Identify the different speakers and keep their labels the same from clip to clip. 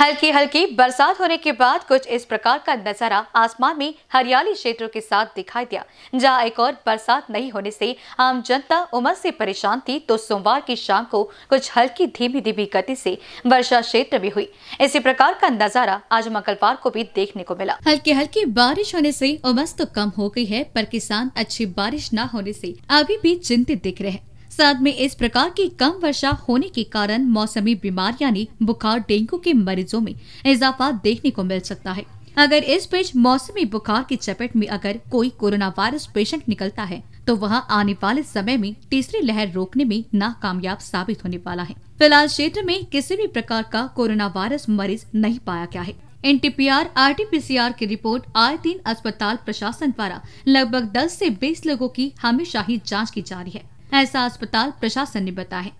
Speaker 1: हल्की हल्की बरसात होने के बाद कुछ इस प्रकार का नजारा आसमान में हरियाली क्षेत्रों के साथ दिखाई दिया जहां एक और बरसात नहीं होने से आम जनता उमस से परेशान थी तो सोमवार की शाम को कुछ हल्की धीमी धीमी गति से वर्षा क्षेत्र में हुई इसी प्रकार का नजारा आज मंगलवार को भी देखने को मिला हल्की हल्की बारिश होने ऐसी उमस तो कम हो गई है पर किसान अच्छी बारिश न होने ऐसी अभी भी चिंतित दिख रहे हैं साथ में इस प्रकार की कम वर्षा होने के कारण मौसमी बीमार यानी बुखार डेंगू के मरीजों में इजाफा देखने को मिल सकता है अगर इस बीच मौसमी बुखार की चपेट में अगर कोई कोरोना वायरस पेशेंट निकलता है तो वह आने वाले समय में तीसरी लहर रोकने में नाकामयाब साबित होने वाला है फिलहाल क्षेत्र में किसी भी प्रकार का कोरोना वायरस मरीज नहीं पाया गया है N T P R R T P C R की रिपोर्ट आए दिन अस्पताल प्रशासन द्वारा लगभग दस से बीस लोगों की हमेशा ही जांच की जा रही है ऐसा अस्पताल प्रशासन ने बताया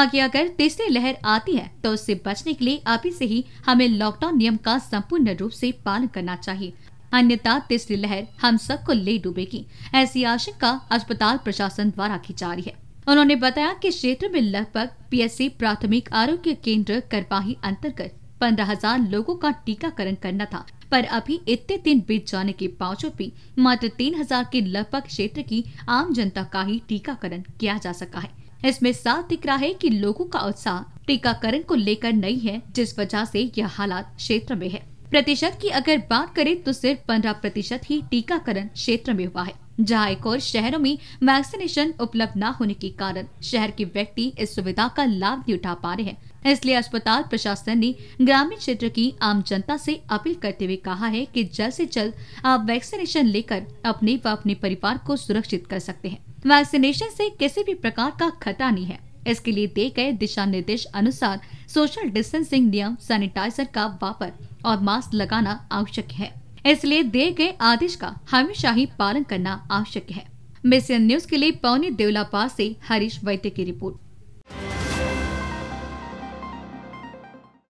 Speaker 1: आगे अगर तीसरी लहर आती है तो उससे बचने के लिए अभी से ही हमें लॉकडाउन नियम का संपूर्ण रूप से पालन करना चाहिए अन्यथा तीसरी लहर हम सबको ले डूबेगी ऐसी आशंका अस्पताल प्रशासन द्वारा की जा रही है उन्होंने बताया कि क्षेत्र में लगभग पीएससी प्राथमिक आरोग्य केंद्र करपाही अंतर्गत पंद्रह हजार लोगों का टीकाकरण करना था पर अभी इतने दिन बीत जाने के बावजूद भी मात्र तीन हजार के लगभग क्षेत्र की आम जनता का ही टीकाकरण किया जा सका है इसमें साफ दिख रहा है कि लोगों का उत्साह टीकाकरण को लेकर नहीं है जिस वजह से यह हालात क्षेत्र में है प्रतिशत की अगर बात करें तो सिर्फ पंद्रह प्रतिशत ही टीकाकरण क्षेत्र में हुआ है जहां एक और शहरों में वैक्सीनेशन उपलब्ध न होने के कारण शहर के व्यक्ति इस सुविधा का लाभ नहीं उठा पा रहे हैं इसलिए अस्पताल प्रशासन ने ग्रामीण क्षेत्र की आम जनता से अपील करते हुए कहा है कि जल्द से जल्द आप वैक्सीनेशन लेकर अपने व अपने परिवार को सुरक्षित कर सकते हैं वैक्सीनेशन से किसी भी प्रकार का खतरा नहीं है इसके लिए दिए गए दिशा निर्देश अनुसार सोशल डिस्टेंसिंग नियम सैनिटाइजर का वापर और मास्क लगाना आवश्यक है इसलिए दिए गए आदेश का हमेशा ही पालन करना आवश्यक है मिशन न्यूज के लिए पौनी पास से हरीश वैद्य की रिपोर्ट